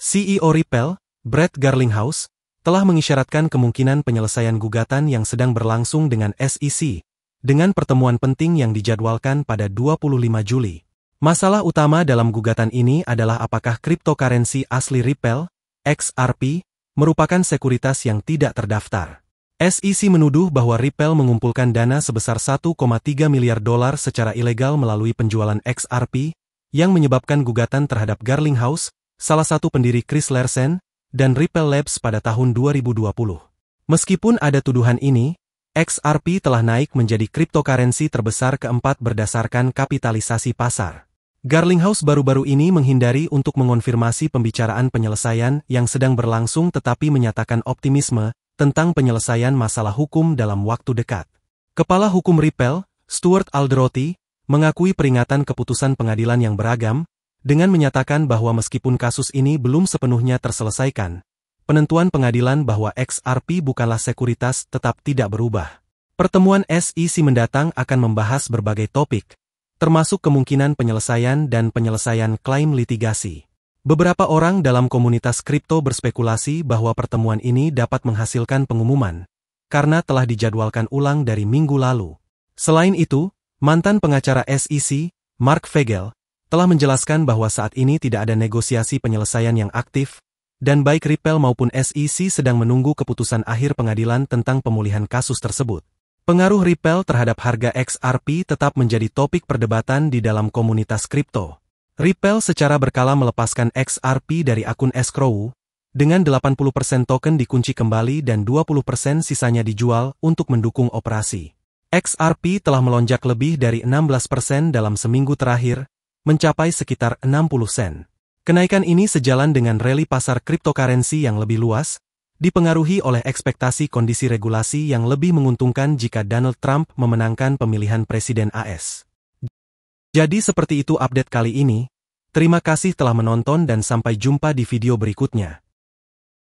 CEO Ripple, Brett Garlinghouse, telah mengisyaratkan kemungkinan penyelesaian gugatan yang sedang berlangsung dengan SEC, dengan pertemuan penting yang dijadwalkan pada 25 Juli. Masalah utama dalam gugatan ini adalah apakah cryptocurrency asli Ripple, XRP, merupakan sekuritas yang tidak terdaftar. SEC menuduh bahwa Ripple mengumpulkan dana sebesar 1,3 miliar dolar secara ilegal melalui penjualan XRP, yang menyebabkan gugatan terhadap Garlinghouse, salah satu pendiri Chris Larsen, dan Ripple Labs pada tahun 2020. Meskipun ada tuduhan ini, XRP telah naik menjadi cryptocurrency terbesar keempat berdasarkan kapitalisasi pasar. Garlinghouse baru-baru ini menghindari untuk mengonfirmasi pembicaraan penyelesaian yang sedang berlangsung tetapi menyatakan optimisme tentang penyelesaian masalah hukum dalam waktu dekat. Kepala Hukum Ripple, Stuart Alderotti, mengakui peringatan keputusan pengadilan yang beragam, dengan menyatakan bahwa meskipun kasus ini belum sepenuhnya terselesaikan, penentuan pengadilan bahwa XRP bukanlah sekuritas tetap tidak berubah. Pertemuan SEC mendatang akan membahas berbagai topik, termasuk kemungkinan penyelesaian dan penyelesaian klaim litigasi. Beberapa orang dalam komunitas kripto berspekulasi bahwa pertemuan ini dapat menghasilkan pengumuman, karena telah dijadwalkan ulang dari minggu lalu. Selain itu, mantan pengacara SEC, Mark Fegel, telah menjelaskan bahwa saat ini tidak ada negosiasi penyelesaian yang aktif, dan baik Ripple maupun SEC sedang menunggu keputusan akhir pengadilan tentang pemulihan kasus tersebut. Pengaruh Ripple terhadap harga XRP tetap menjadi topik perdebatan di dalam komunitas kripto. Ripple secara berkala melepaskan XRP dari akun escrow, dengan 80% token dikunci kembali dan 20% sisanya dijual untuk mendukung operasi. XRP telah melonjak lebih dari 16% dalam seminggu terakhir, mencapai sekitar 60 sen. Kenaikan ini sejalan dengan rally pasar cryptocurrency yang lebih luas, dipengaruhi oleh ekspektasi kondisi regulasi yang lebih menguntungkan jika Donald Trump memenangkan pemilihan Presiden AS. Jadi seperti itu update kali ini, terima kasih telah menonton dan sampai jumpa di video berikutnya.